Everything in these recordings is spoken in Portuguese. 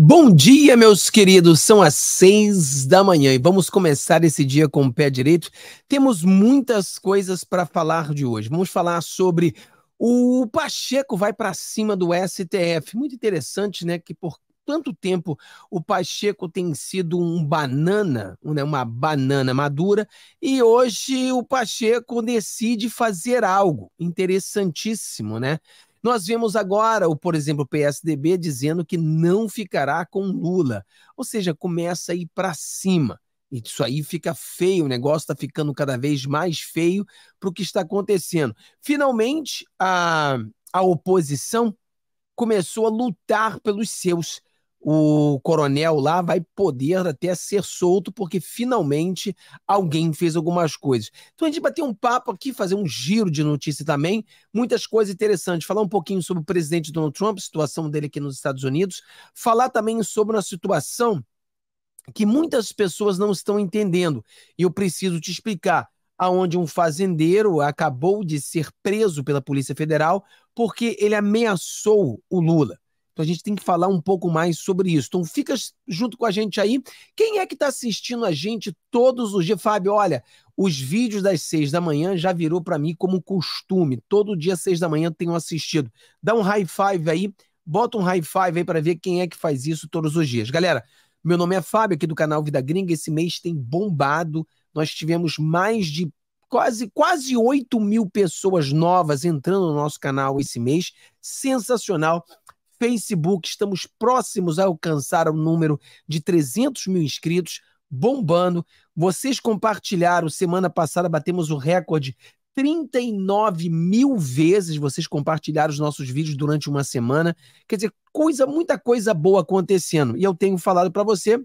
Bom dia, meus queridos. São as seis da manhã e vamos começar esse dia com o pé direito. Temos muitas coisas para falar de hoje. Vamos falar sobre o Pacheco vai para cima do STF. Muito interessante, né? Que por tanto tempo o Pacheco tem sido um banana, né, uma banana madura, e hoje o Pacheco decide fazer algo interessantíssimo, né? Nós vemos agora, o, por exemplo, o PSDB dizendo que não ficará com Lula. Ou seja, começa a ir para cima. Isso aí fica feio, o negócio está ficando cada vez mais feio para o que está acontecendo. Finalmente, a, a oposição começou a lutar pelos seus o coronel lá vai poder até ser solto, porque finalmente alguém fez algumas coisas. Então a gente bater um papo aqui, fazer um giro de notícia também, muitas coisas interessantes. Falar um pouquinho sobre o presidente Donald Trump, situação dele aqui nos Estados Unidos, falar também sobre uma situação que muitas pessoas não estão entendendo. E eu preciso te explicar. Aonde um fazendeiro acabou de ser preso pela Polícia Federal porque ele ameaçou o Lula. Então a gente tem que falar um pouco mais sobre isso. Então fica junto com a gente aí. Quem é que está assistindo a gente todos os dias? Fábio, olha, os vídeos das seis da manhã já virou para mim como costume. Todo dia seis da manhã tenho assistido. Dá um high five aí, bota um high five aí para ver quem é que faz isso todos os dias. Galera, meu nome é Fábio aqui do canal Vida Gringa. Esse mês tem bombado. Nós tivemos mais de quase quase 8 mil pessoas novas entrando no nosso canal esse mês. Sensacional. Facebook, estamos próximos a alcançar o número de 300 mil inscritos, bombando. Vocês compartilharam, semana passada batemos o recorde 39 mil vezes vocês compartilharam os nossos vídeos durante uma semana. Quer dizer, coisa, muita coisa boa acontecendo. E eu tenho falado para você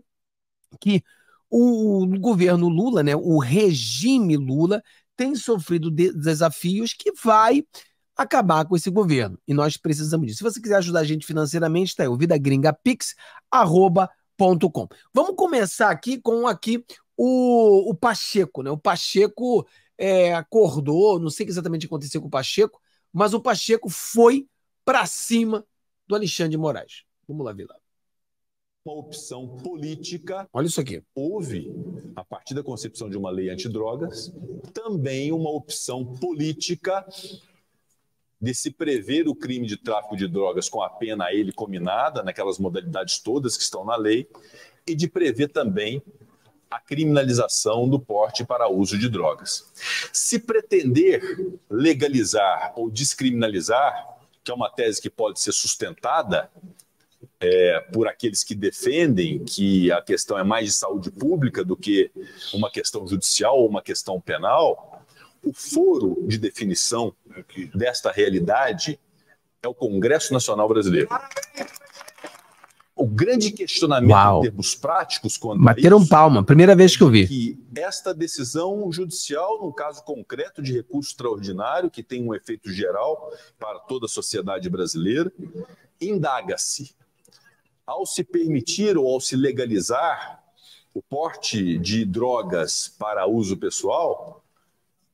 que o governo Lula, né, o regime Lula, tem sofrido de desafios que vai acabar com esse governo. E nós precisamos disso. Se você quiser ajudar a gente financeiramente, está aí o vidagringapix.com. Vamos começar aqui com aqui o, o Pacheco, né? O Pacheco é, acordou, não sei exatamente o que aconteceu com o Pacheco, mas o Pacheco foi para cima do Alexandre de Moraes. Vamos lá, Vila. Uma opção política. Olha isso aqui. Houve, a partir da concepção de uma lei antidrogas, também uma opção política de se prever o crime de tráfico de drogas com a pena a ele combinada, naquelas modalidades todas que estão na lei, e de prever também a criminalização do porte para uso de drogas. Se pretender legalizar ou descriminalizar, que é uma tese que pode ser sustentada é, por aqueles que defendem que a questão é mais de saúde pública do que uma questão judicial ou uma questão penal, o foro de definição desta realidade é o Congresso Nacional Brasileiro. O grande questionamento Uau. em termos práticos quando Bateram isso, palma, primeira vez é que eu vi. Que esta decisão judicial, num caso concreto de recurso extraordinário, que tem um efeito geral para toda a sociedade brasileira, indaga-se. Ao se permitir ou ao se legalizar o porte de drogas para uso pessoal,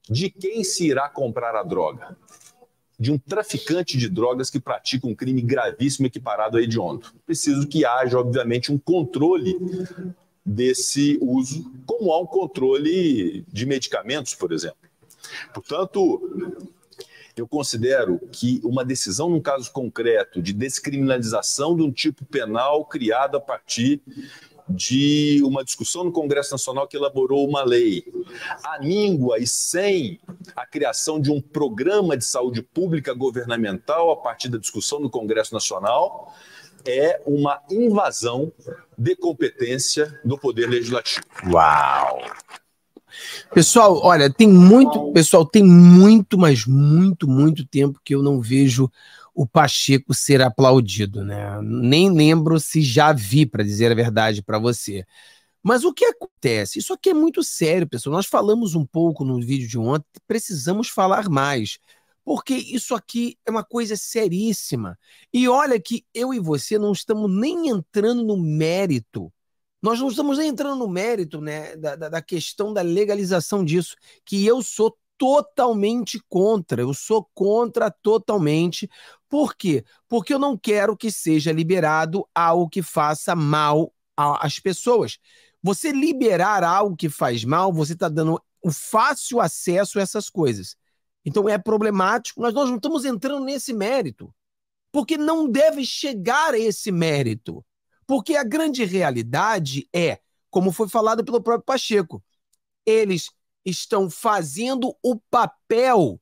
de quem se irá comprar a droga? De um traficante de drogas que pratica um crime gravíssimo equiparado a hediondo. Preciso que haja, obviamente, um controle desse uso, como há um controle de medicamentos, por exemplo. Portanto, eu considero que uma decisão num caso concreto de descriminalização de um tipo penal criado a partir de uma discussão no Congresso Nacional que elaborou uma lei. Aníngua e sem a criação de um programa de saúde pública governamental a partir da discussão no Congresso Nacional é uma invasão de competência do Poder Legislativo. Uau! Pessoal, olha, tem muito, pessoal, tem muito, mas muito, muito tempo que eu não vejo o Pacheco ser aplaudido, né? Nem lembro se já vi, para dizer a verdade para você. Mas o que acontece? Isso aqui é muito sério, pessoal. Nós falamos um pouco no vídeo de ontem, precisamos falar mais, porque isso aqui é uma coisa seríssima. E olha que eu e você não estamos nem entrando no mérito. Nós não estamos nem entrando no mérito né, da, da, da questão da legalização disso, que eu sou totalmente contra. Eu sou contra totalmente, por quê? Porque eu não quero que seja liberado algo que faça mal às pessoas. Você liberar algo que faz mal, você está dando o fácil acesso a essas coisas. Então é problemático, mas nós não estamos entrando nesse mérito. Porque não deve chegar a esse mérito. Porque a grande realidade é, como foi falado pelo próprio Pacheco, eles estão fazendo o papel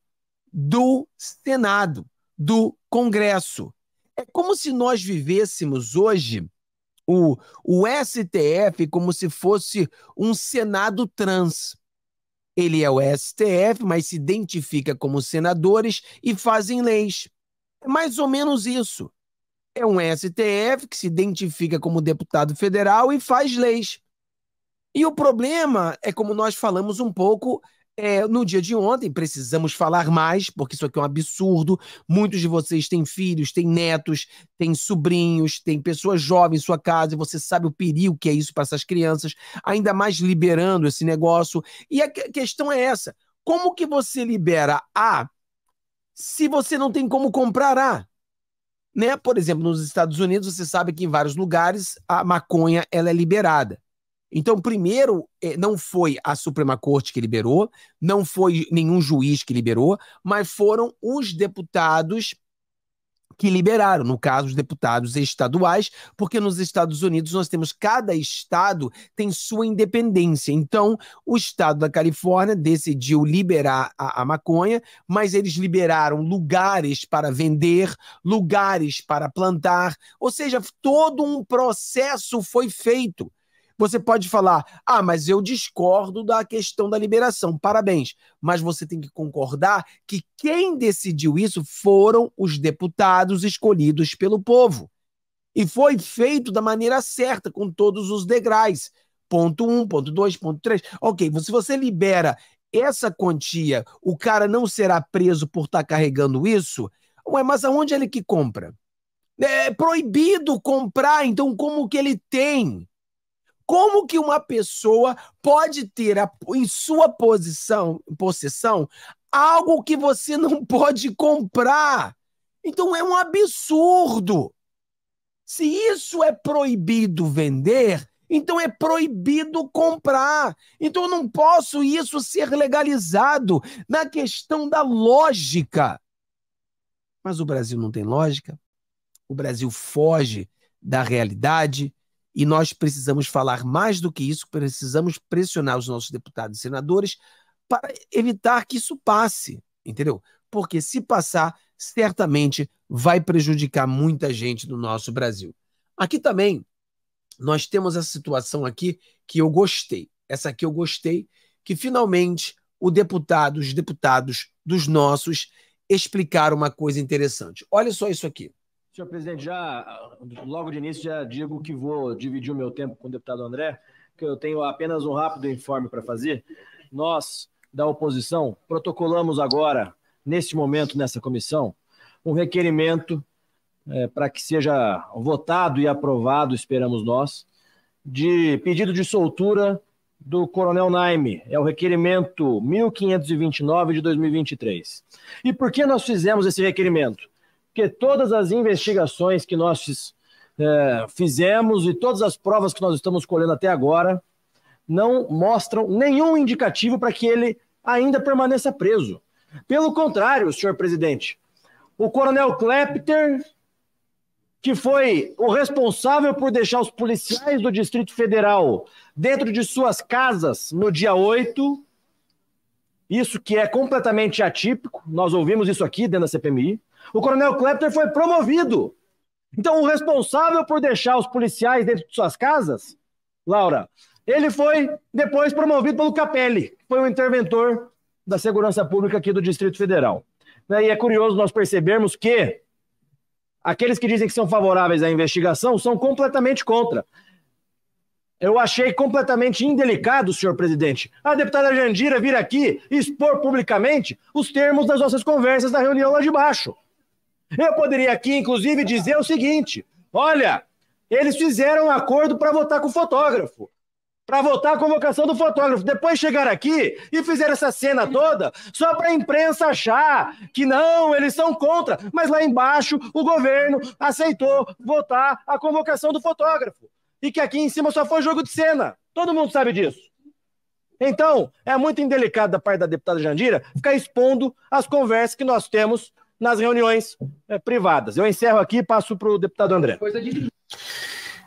do Senado do Congresso. É como se nós vivêssemos hoje o, o STF como se fosse um Senado trans. Ele é o STF, mas se identifica como senadores e fazem leis. É mais ou menos isso. É um STF que se identifica como deputado federal e faz leis. E o problema é, como nós falamos um pouco, é, no dia de ontem, precisamos falar mais, porque isso aqui é um absurdo. Muitos de vocês têm filhos, têm netos, têm sobrinhos, têm pessoas jovens em sua casa, e você sabe o perigo que é isso para essas crianças, ainda mais liberando esse negócio. E a questão é essa: como que você libera A se você não tem como comprar A? Né? Por exemplo, nos Estados Unidos, você sabe que em vários lugares a maconha ela é liberada. Então, primeiro, eh, não foi a Suprema Corte que liberou, não foi nenhum juiz que liberou, mas foram os deputados que liberaram, no caso, os deputados estaduais, porque nos Estados Unidos nós temos cada estado tem sua independência. Então, o estado da Califórnia decidiu liberar a, a maconha, mas eles liberaram lugares para vender, lugares para plantar, ou seja, todo um processo foi feito. Você pode falar, ah, mas eu discordo da questão da liberação, parabéns. Mas você tem que concordar que quem decidiu isso foram os deputados escolhidos pelo povo. E foi feito da maneira certa, com todos os degraus. Ponto 1, um, ponto 2, ponto 3. Ok, se você libera essa quantia, o cara não será preso por estar tá carregando isso? Ué, mas aonde ele que compra? É proibido comprar, então como que ele tem? Como que uma pessoa pode ter a, em sua posição, possessão algo que você não pode comprar? Então é um absurdo. Se isso é proibido vender, então é proibido comprar. Então não posso isso ser legalizado na questão da lógica. Mas o Brasil não tem lógica. O Brasil foge da realidade. E nós precisamos falar mais do que isso, precisamos pressionar os nossos deputados e senadores para evitar que isso passe, entendeu? Porque se passar, certamente vai prejudicar muita gente do nosso Brasil. Aqui também nós temos essa situação aqui que eu gostei. Essa aqui eu gostei que finalmente o deputado, os deputados dos nossos explicaram uma coisa interessante. Olha só isso aqui. Senhor presidente, já logo de início já digo que vou dividir o meu tempo com o deputado André, que eu tenho apenas um rápido informe para fazer. Nós, da oposição, protocolamos agora, neste momento, nessa comissão, um requerimento é, para que seja votado e aprovado, esperamos nós, de pedido de soltura do Coronel Naime. É o requerimento 1529 de 2023. E por que nós fizemos esse requerimento? porque todas as investigações que nós é, fizemos e todas as provas que nós estamos colhendo até agora não mostram nenhum indicativo para que ele ainda permaneça preso. Pelo contrário, senhor presidente, o coronel Klepter, que foi o responsável por deixar os policiais do Distrito Federal dentro de suas casas no dia 8, isso que é completamente atípico, nós ouvimos isso aqui dentro da CPMI. O coronel Klepter foi promovido. Então, o responsável por deixar os policiais dentro de suas casas, Laura, ele foi depois promovido pelo Capelli, que foi o interventor da segurança pública aqui do Distrito Federal. Né, e é curioso nós percebermos que aqueles que dizem que são favoráveis à investigação são completamente contra. Eu achei completamente indelicado, senhor presidente, a deputada Jandira vir aqui expor publicamente os termos das nossas conversas da reunião lá de baixo. Eu poderia aqui, inclusive, dizer o seguinte: olha, eles fizeram um acordo para votar com o fotógrafo. Para votar a convocação do fotógrafo. Depois chegaram aqui e fizeram essa cena toda só para a imprensa achar que não, eles são contra. Mas lá embaixo o governo aceitou votar a convocação do fotógrafo. E que aqui em cima só foi jogo de cena. Todo mundo sabe disso. Então, é muito indelicado da parte da deputada Jandira ficar expondo as conversas que nós temos nas reuniões é, privadas. Eu encerro aqui e passo para o deputado André.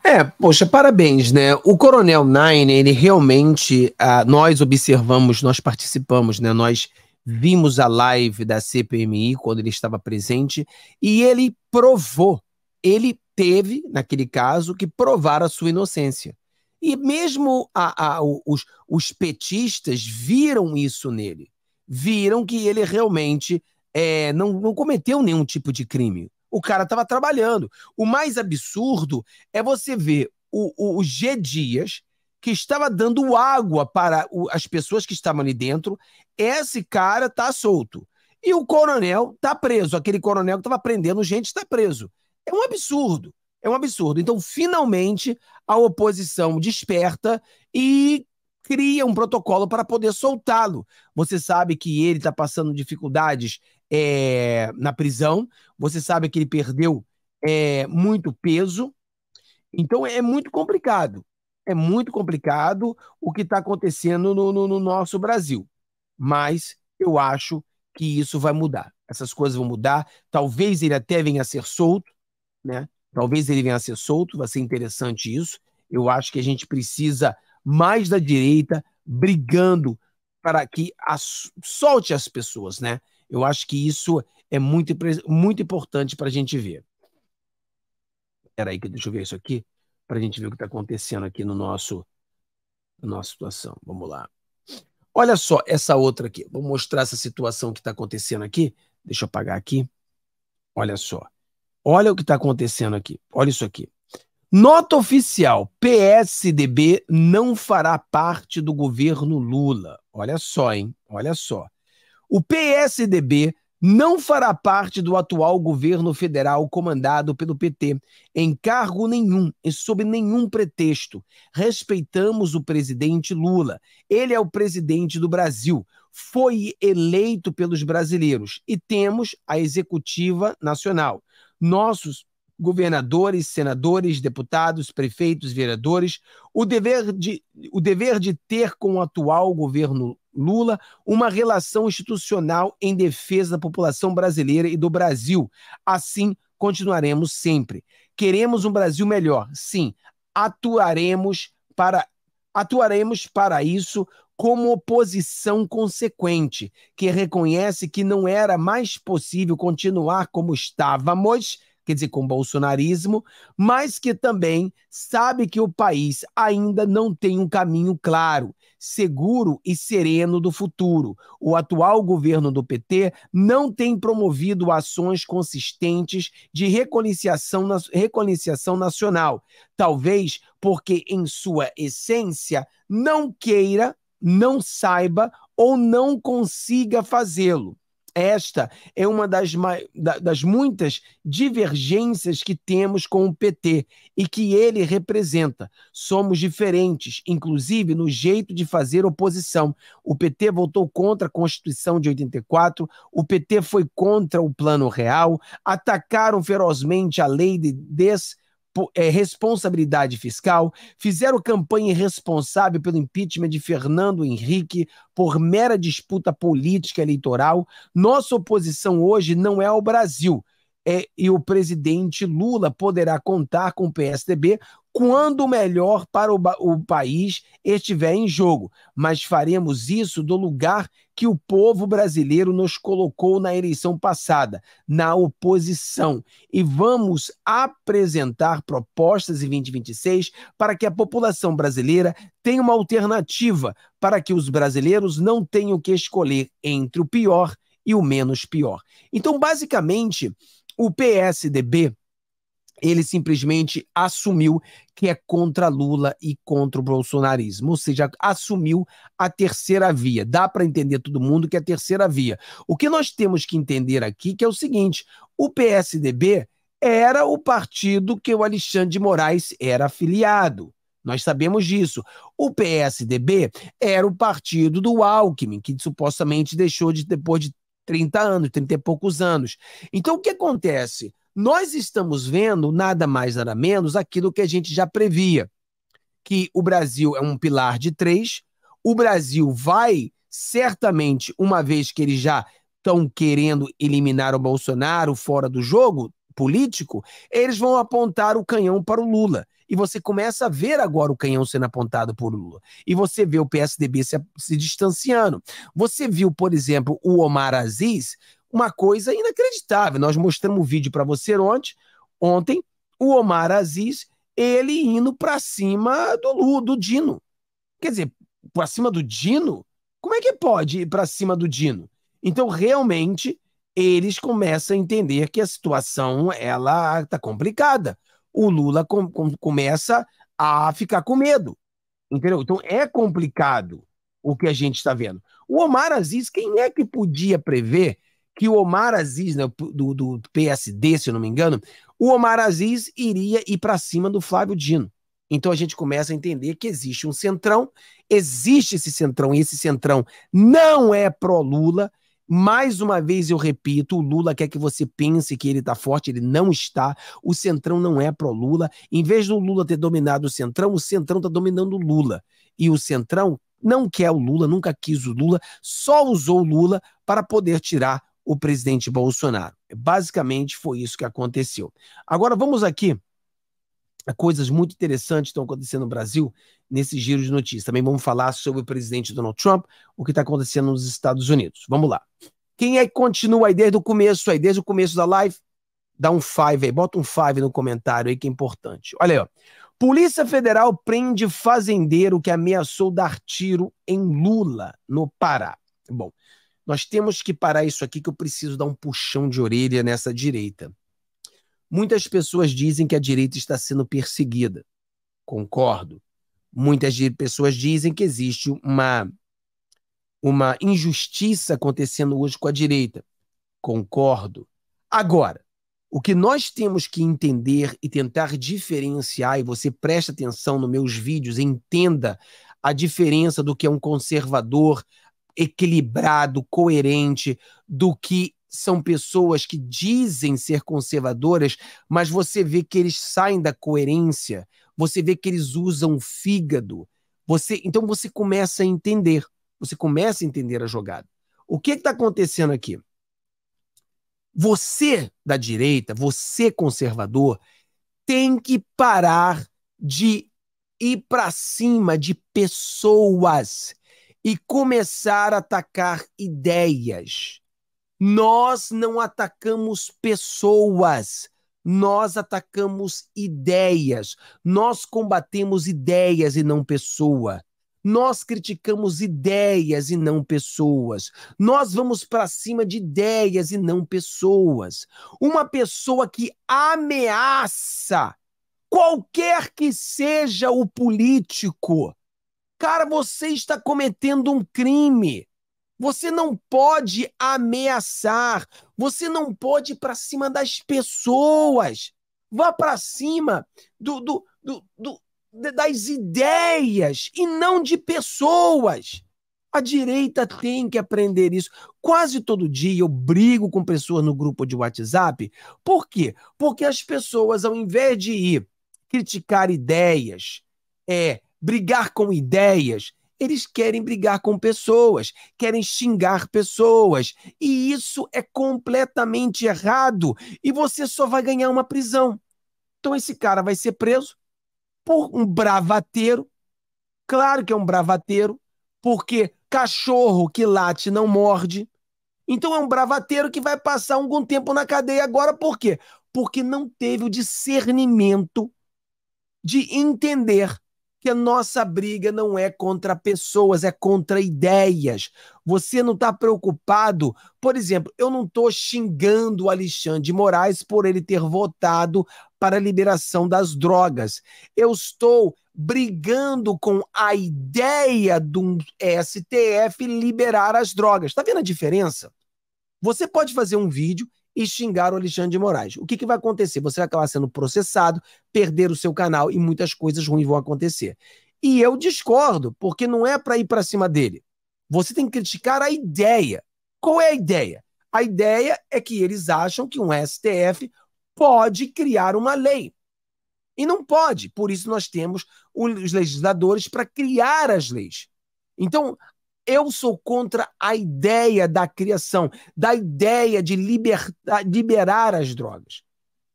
É, poxa, parabéns, né? O Coronel Nine, ele realmente, ah, nós observamos, nós participamos, né? Nós vimos a live da CPMI quando ele estava presente e ele provou, ele teve, naquele caso, que provar a sua inocência. E mesmo a, a, os, os petistas viram isso nele, viram que ele realmente é, não, não cometeu nenhum tipo de crime. O cara estava trabalhando. O mais absurdo é você ver o, o, o G. Dias, que estava dando água para o, as pessoas que estavam ali dentro, esse cara está solto. E o coronel está preso. Aquele coronel que estava prendendo gente está preso. É um absurdo. É um absurdo. Então, finalmente, a oposição desperta e cria um protocolo para poder soltá-lo. Você sabe que ele está passando dificuldades é, na prisão. Você sabe que ele perdeu é, muito peso. Então é muito complicado. É muito complicado o que está acontecendo no, no, no nosso Brasil. Mas eu acho que isso vai mudar. Essas coisas vão mudar. Talvez ele até venha a ser solto, né? Talvez ele venha a ser solto, vai ser interessante isso. Eu acho que a gente precisa mais da direita brigando para que as, solte as pessoas, né? Eu acho que isso é muito, muito importante para a gente ver. Espera aí, deixa eu ver isso aqui, para a gente ver o que está acontecendo aqui no nosso, na nossa situação. Vamos lá. Olha só essa outra aqui. Vou mostrar essa situação que está acontecendo aqui. Deixa eu apagar aqui. Olha só. Olha o que está acontecendo aqui. Olha isso aqui. Nota oficial: PSDB não fará parte do governo Lula. Olha só, hein? Olha só. O PSDB não fará parte do atual governo federal comandado pelo PT, em cargo nenhum e sob nenhum pretexto. Respeitamos o presidente Lula. Ele é o presidente do Brasil, foi eleito pelos brasileiros e temos a executiva nacional. Nossos governadores, senadores, deputados, prefeitos, vereadores, o dever de, o dever de ter com o atual governo Lula uma relação institucional em defesa da população brasileira e do Brasil. Assim continuaremos sempre. Queremos um Brasil melhor. Sim, atuaremos para atuaremos para isso como oposição consequente, que reconhece que não era mais possível continuar como estávamos quer dizer, com o bolsonarismo, mas que também sabe que o país ainda não tem um caminho claro, seguro e sereno do futuro. O atual governo do PT não tem promovido ações consistentes de reconciliação, reconciliação nacional, talvez porque, em sua essência, não queira, não saiba ou não consiga fazê-lo. Esta é uma das, das muitas divergências que temos com o PT e que ele representa. Somos diferentes, inclusive no jeito de fazer oposição. O PT votou contra a Constituição de 84, o PT foi contra o Plano Real, atacaram ferozmente a lei de des é, responsabilidade fiscal, fizeram campanha irresponsável pelo impeachment de Fernando Henrique por mera disputa política eleitoral. Nossa oposição hoje não é ao Brasil. É, e o presidente Lula poderá contar com o PSDB quando o melhor para o, o país estiver em jogo, mas faremos isso do lugar que o povo brasileiro nos colocou na eleição passada, na oposição. E vamos apresentar propostas em 2026 para que a população brasileira tenha uma alternativa, para que os brasileiros não tenham que escolher entre o pior e o menos pior. Então, basicamente, o PSDB ele simplesmente assumiu que é contra Lula e contra o bolsonarismo, ou seja, assumiu a terceira via. Dá para entender todo mundo que é a terceira via. O que nós temos que entender aqui que é o seguinte: o PSDB era o partido que o Alexandre de Moraes era afiliado. Nós sabemos disso. O PSDB era o partido do Alckmin, que supostamente deixou de depois de 30 anos, 30 e poucos anos. Então, o que acontece? Nós estamos vendo nada mais, nada menos aquilo que a gente já previa: que o Brasil é um pilar de três, o Brasil vai certamente, uma vez que eles já estão querendo eliminar o Bolsonaro fora do jogo político, eles vão apontar o canhão para o Lula. E você começa a ver agora o canhão sendo apontado por Lula. E você vê o PSDB se, se distanciando. Você viu, por exemplo, o Omar Aziz uma coisa inacreditável. Nós mostramos o um vídeo para você ontem, ontem, o Omar Aziz, ele indo para cima do Lu, do Dino. Quer dizer, para cima do Dino? Como é que pode ir para cima do Dino? Então, realmente, eles começam a entender que a situação ela tá complicada. O Lula com, com, começa a ficar com medo. Entendeu? Então, é complicado o que a gente está vendo. O Omar Aziz, quem é que podia prever que o Omar Aziz, né, do, do PSD, se eu não me engano, o Omar Aziz iria ir para cima do Flávio Dino. Então a gente começa a entender que existe um centrão, existe esse centrão, e esse centrão não é pró-Lula. Mais uma vez eu repito, o Lula quer que você pense que ele está forte, ele não está. O Centrão não é pro Lula. Em vez do Lula ter dominado o Centrão, o Centrão está dominando o Lula. E o Centrão não quer o Lula, nunca quis o Lula, só usou o Lula para poder tirar o presidente Bolsonaro. Basicamente foi isso que aconteceu. Agora vamos aqui coisas muito interessantes estão acontecendo no Brasil nesse giro de notícias. Também vamos falar sobre o presidente Donald Trump, o que está acontecendo nos Estados Unidos. Vamos lá. Quem é que continua aí desde o começo, aí desde o começo da live? Dá um five aí, bota um five no comentário aí que é importante. Olha aí, ó. Polícia Federal prende fazendeiro que ameaçou dar tiro em Lula, no Pará. Bom, nós temos que parar isso aqui que eu preciso dar um puxão de orelha nessa direita. Muitas pessoas dizem que a direita está sendo perseguida. Concordo. Muitas pessoas dizem que existe uma, uma injustiça acontecendo hoje com a direita. Concordo. Agora, o que nós temos que entender e tentar diferenciar, e você presta atenção nos meus vídeos, entenda a diferença do que é um conservador, equilibrado, coerente do que são pessoas que dizem ser conservadoras, mas você vê que eles saem da coerência, você vê que eles usam o fígado. Você, então você começa a entender, você começa a entender a jogada. O que é está acontecendo aqui? Você da direita, você conservador, tem que parar de ir para cima de pessoas e começar a atacar ideias. Nós não atacamos pessoas, nós atacamos ideias. Nós combatemos ideias e não pessoa. Nós criticamos ideias e não pessoas. Nós vamos para cima de ideias e não pessoas. Uma pessoa que ameaça qualquer que seja o político, Cara, você está cometendo um crime. Você não pode ameaçar. Você não pode ir para cima das pessoas. Vá para cima do, do, do, do, das ideias e não de pessoas. A direita tem que aprender isso. Quase todo dia eu brigo com pessoas no grupo de WhatsApp. Por quê? Porque as pessoas, ao invés de ir criticar ideias, é brigar com ideias, eles querem brigar com pessoas, querem xingar pessoas, e isso é completamente errado, e você só vai ganhar uma prisão. Então esse cara vai ser preso por um bravateiro. Claro que é um bravateiro, porque cachorro que late não morde. Então é um bravateiro que vai passar algum tempo na cadeia agora, por quê? Porque não teve o discernimento de entender que a nossa briga não é contra pessoas, é contra ideias. Você não está preocupado, por exemplo, eu não estou xingando o Alexandre de Moraes por ele ter votado para a liberação das drogas. Eu estou brigando com a ideia do STF liberar as drogas. Está vendo a diferença? Você pode fazer um vídeo e xingar o Alexandre de Moraes. O que, que vai acontecer? Você vai acabar sendo processado, perder o seu canal e muitas coisas ruins vão acontecer. E eu discordo, porque não é para ir para cima dele. Você tem que criticar a ideia. Qual é a ideia? A ideia é que eles acham que um STF pode criar uma lei. E não pode. Por isso nós temos os legisladores para criar as leis. Então, eu sou contra a ideia da criação, da ideia de libertar, liberar as drogas.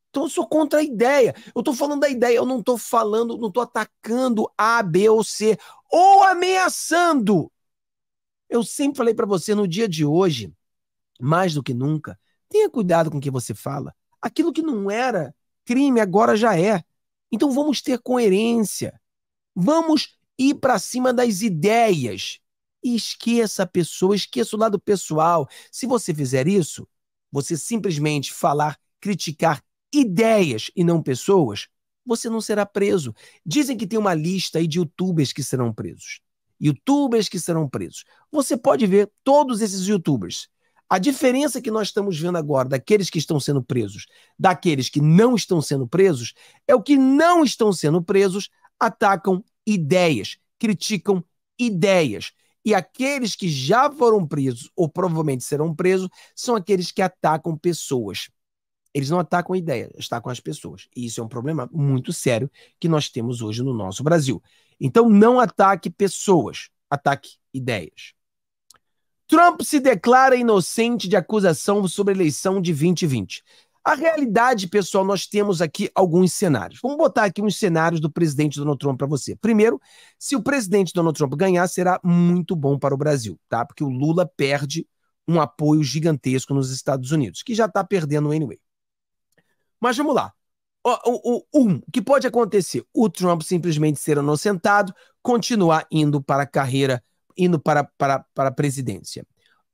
Então eu sou contra a ideia. Eu estou falando da ideia, eu não estou falando, não estou atacando A, B ou C ou ameaçando. Eu sempre falei para você no dia de hoje, mais do que nunca, tenha cuidado com o que você fala. Aquilo que não era crime agora já é. Então vamos ter coerência. Vamos ir para cima das ideias e esqueça a pessoa, esqueça o lado pessoal. Se você fizer isso, você simplesmente falar, criticar ideias e não pessoas, você não será preso. Dizem que tem uma lista aí de youtubers que serão presos. Youtubers que serão presos. Você pode ver todos esses youtubers. A diferença que nós estamos vendo agora daqueles que estão sendo presos, daqueles que não estão sendo presos, é o que não estão sendo presos atacam ideias, criticam ideias. E aqueles que já foram presos, ou provavelmente serão presos, são aqueles que atacam pessoas. Eles não atacam ideias, atacam as pessoas. E isso é um problema muito sério que nós temos hoje no nosso Brasil. Então, não ataque pessoas, ataque ideias. Trump se declara inocente de acusação sobre a eleição de 2020. A realidade, pessoal, nós temos aqui alguns cenários. Vamos botar aqui uns cenários do presidente Donald Trump para você. Primeiro, se o presidente Donald Trump ganhar, será muito bom para o Brasil, tá? Porque o Lula perde um apoio gigantesco nos Estados Unidos, que já está perdendo anyway. Mas vamos lá. O, o, um, o que pode acontecer? O Trump simplesmente ser inocentado, continuar indo para a carreira, indo para, para, para a presidência.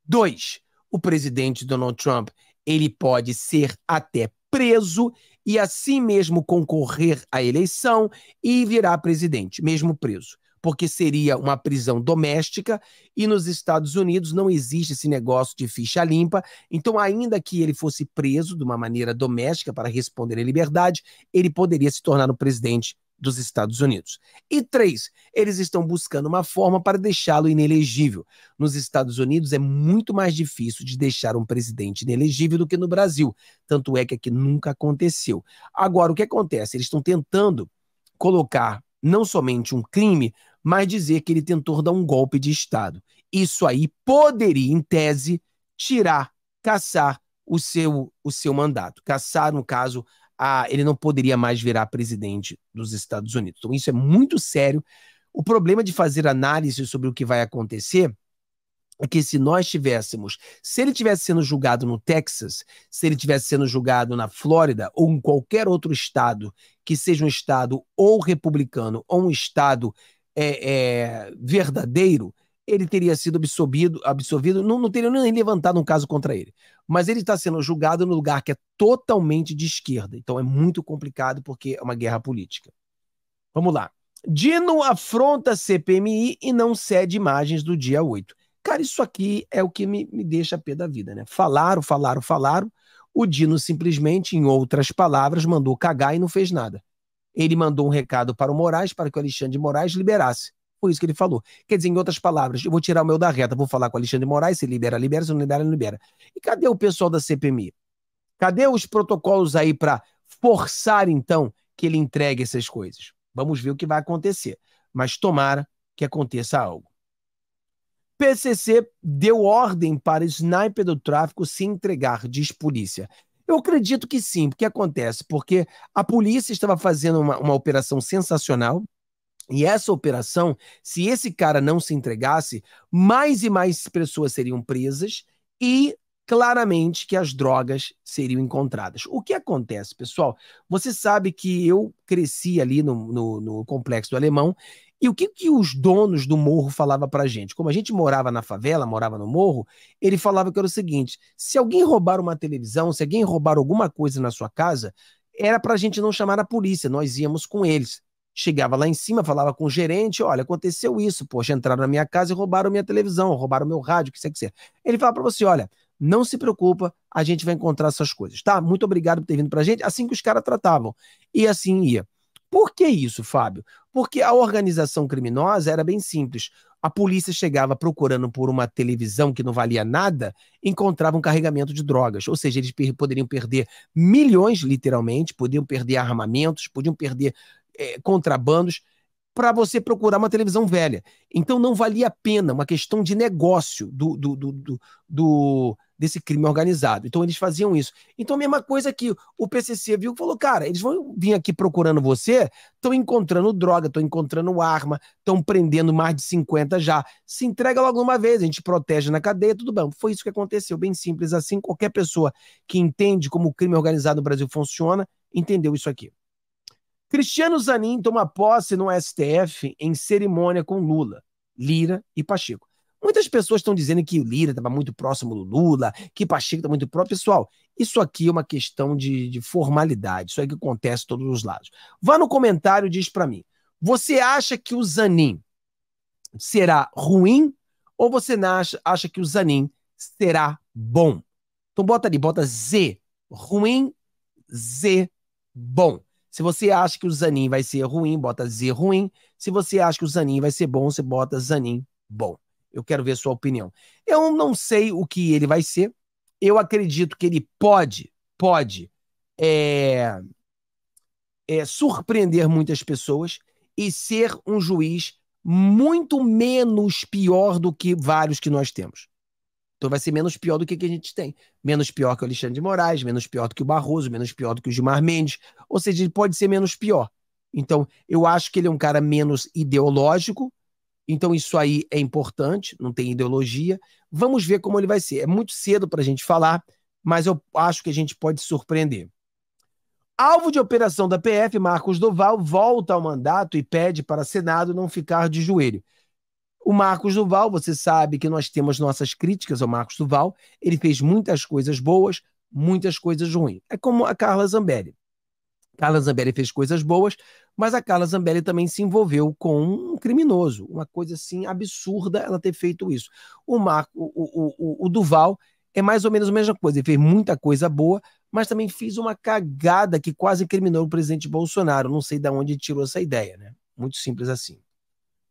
Dois, o presidente Donald Trump ele pode ser até preso e assim mesmo concorrer à eleição e virar presidente, mesmo preso, porque seria uma prisão doméstica e nos Estados Unidos não existe esse negócio de ficha limpa. Então, ainda que ele fosse preso de uma maneira doméstica para responder à liberdade, ele poderia se tornar o presidente dos Estados Unidos. E três, eles estão buscando uma forma para deixá-lo inelegível. Nos Estados Unidos é muito mais difícil de deixar um presidente inelegível do que no Brasil, tanto é que aqui nunca aconteceu. Agora, o que acontece? Eles estão tentando colocar não somente um crime, mas dizer que ele tentou dar um golpe de Estado. Isso aí poderia, em tese, tirar, caçar o seu, o seu mandato. Caçar, no caso, a, ele não poderia mais virar presidente dos Estados Unidos. Então, isso é muito sério. O problema de fazer análise sobre o que vai acontecer é que se nós tivéssemos, se ele tivesse sendo julgado no Texas, se ele tivesse sendo julgado na Flórida ou em qualquer outro estado que seja um estado ou republicano ou um estado é, é, verdadeiro, ele teria sido absorvido, absorvido não, não teria nem levantado um caso contra ele. Mas ele está sendo julgado no lugar que é totalmente de esquerda. Então é muito complicado porque é uma guerra política. Vamos lá. Dino afronta CPMI e não cede imagens do dia 8. Cara, isso aqui é o que me, me deixa pé da vida, né? Falaram, falaram, falaram. O Dino simplesmente, em outras palavras, mandou cagar e não fez nada. Ele mandou um recado para o Moraes para que o Alexandre de Moraes liberasse. Foi isso que ele falou. Quer dizer, em outras palavras, eu vou tirar o meu da reta, vou falar com Alexandre Moraes, se libera, libera, se não libera, não libera. E cadê o pessoal da CPMI? Cadê os protocolos aí para forçar, então, que ele entregue essas coisas? Vamos ver o que vai acontecer. Mas tomara que aconteça algo. PCC deu ordem para sniper do tráfico se entregar, diz polícia. Eu acredito que sim, porque acontece, porque a polícia estava fazendo uma, uma operação sensacional, e essa operação, se esse cara não se entregasse, mais e mais pessoas seriam presas e claramente que as drogas seriam encontradas. O que acontece, pessoal? Você sabe que eu cresci ali no, no, no complexo do alemão e o que, que os donos do morro falavam pra gente? Como a gente morava na favela, morava no morro, ele falava que era o seguinte: se alguém roubar uma televisão, se alguém roubar alguma coisa na sua casa, era pra gente não chamar a polícia, nós íamos com eles. Chegava lá em cima, falava com o gerente: olha, aconteceu isso, poxa, entraram na minha casa e roubaram minha televisão, roubaram meu rádio, o que você quiser. Ele fala para você: olha, não se preocupa, a gente vai encontrar essas coisas, tá? Muito obrigado por ter vindo pra gente. Assim que os caras tratavam. E assim ia. Por que isso, Fábio? Porque a organização criminosa era bem simples. A polícia chegava procurando por uma televisão que não valia nada, encontrava um carregamento de drogas. Ou seja, eles poderiam perder milhões, literalmente, podiam perder armamentos, podiam perder é, contrabandos, para você procurar uma televisão velha. Então não valia a pena, uma questão de negócio do, do, do, do desse crime organizado. Então eles faziam isso. Então a mesma coisa que o PCC viu, falou, cara, eles vão vir aqui procurando você, estão encontrando droga, estão encontrando arma, estão prendendo mais de 50 já. Se entrega logo uma vez, a gente protege na cadeia, tudo bem. Foi isso que aconteceu, bem simples assim. Qualquer pessoa que entende como o crime organizado no Brasil funciona, entendeu isso aqui. Cristiano Zanin toma posse no STF em cerimônia com Lula, Lira e Pacheco. Muitas pessoas estão dizendo que o Lira estava muito próximo do Lula, que Pacheco está muito próximo. Pessoal, isso aqui é uma questão de, de formalidade. Isso é que acontece todos os lados. Vá no comentário e diz para mim. Você acha que o Zanin será ruim ou você acha, acha que o Zanin será bom? Então bota ali, bota Z, ruim, Z, bom. Se você acha que o Zanin vai ser ruim, bota Z ruim. Se você acha que o Zanin vai ser bom, você bota Zanin bom. Eu quero ver sua opinião. Eu não sei o que ele vai ser. Eu acredito que ele pode, pode é, é, surpreender muitas pessoas e ser um juiz muito menos pior do que vários que nós temos. Então vai ser menos pior do que, que a gente tem. Menos pior que o Alexandre de Moraes, menos pior do que o Barroso, menos pior do que o Gilmar Mendes. Ou seja, ele pode ser menos pior. Então, eu acho que ele é um cara menos ideológico. Então, isso aí é importante, não tem ideologia. Vamos ver como ele vai ser. É muito cedo para a gente falar, mas eu acho que a gente pode surpreender. Alvo de operação da PF, Marcos Doval, volta ao mandato e pede para Senado não ficar de joelho. O Marcos Duval, você sabe que nós temos nossas críticas ao Marcos Duval. Ele fez muitas coisas boas, muitas coisas ruins. É como a Carla Zambelli. Carla Zambelli fez coisas boas, mas a Carla Zambelli também se envolveu com um criminoso. Uma coisa assim absurda ela ter feito isso. O, Marco, o, o, o Duval é mais ou menos a mesma coisa. Ele fez muita coisa boa, mas também fez uma cagada que quase incriminou o presidente Bolsonaro. Não sei de onde tirou essa ideia, né? Muito simples assim.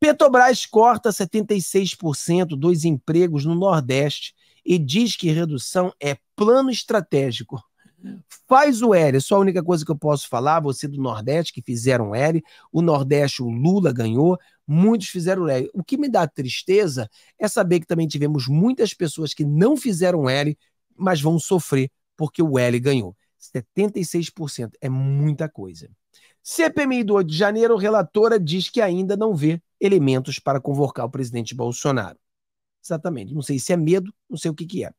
Petrobras corta 76% dos empregos no Nordeste e diz que redução é plano estratégico. Faz o L, só a única coisa que eu posso falar, você do Nordeste que fizeram L, o Nordeste, o Lula ganhou, muitos fizeram L. O que me dá tristeza é saber que também tivemos muitas pessoas que não fizeram L, mas vão sofrer porque o L ganhou. 76% é muita coisa. CPMI do 8 de janeiro, relatora diz que ainda não vê elementos para convocar o presidente Bolsonaro. Exatamente. Não sei se é medo, não sei o que, que é.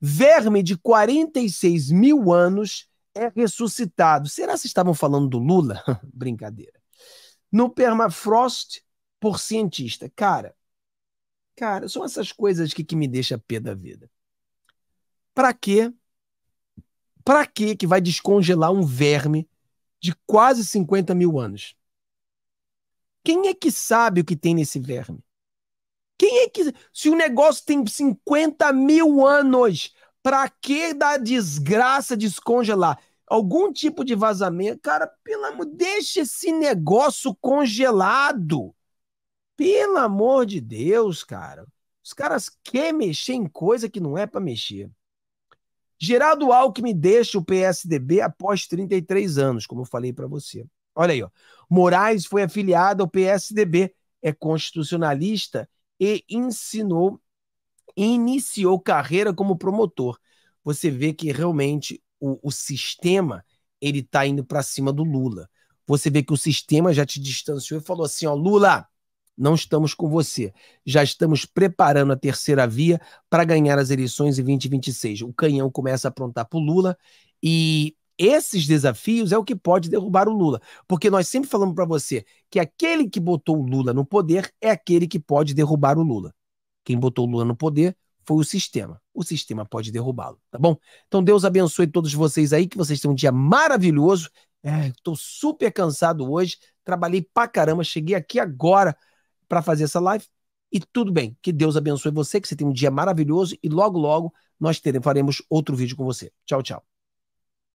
Verme de 46 mil anos é ressuscitado. Será que estavam falando do Lula? Brincadeira. No permafrost por cientista. Cara, cara, são essas coisas que, que me deixa pé da vida. Para quê? Para quê que vai descongelar um verme de quase 50 mil anos. Quem é que sabe o que tem nesse verme? Quem é que. Se o negócio tem 50 mil anos, para que da desgraça descongelar? Algum tipo de vazamento? Cara, pelo amor, deixa esse negócio congelado. Pelo amor de Deus, cara. Os caras querem mexer em coisa que não é para mexer. Geraldo Alckmin deixa o PSDB após 33 anos, como eu falei para você. Olha aí, ó. Moraes foi afiliado ao PSDB, é constitucionalista e ensinou. iniciou carreira como promotor. Você vê que realmente o, o sistema ele está indo para cima do Lula. Você vê que o sistema já te distanciou e falou assim, ó, Lula, não estamos com você. Já estamos preparando a terceira via para ganhar as eleições em 2026. O canhão começa a aprontar para o Lula e esses desafios é o que pode derrubar o Lula. Porque nós sempre falamos para você que aquele que botou o Lula no poder é aquele que pode derrubar o Lula. Quem botou o Lula no poder foi o sistema. O sistema pode derrubá-lo, tá bom? Então Deus abençoe todos vocês aí, que vocês tenham um dia maravilhoso. É, tô super cansado hoje, trabalhei pra caramba, cheguei aqui agora para fazer essa live. E tudo bem, que Deus abençoe você, que você tenha um dia maravilhoso e logo, logo nós teremos, faremos outro vídeo com você. Tchau, tchau.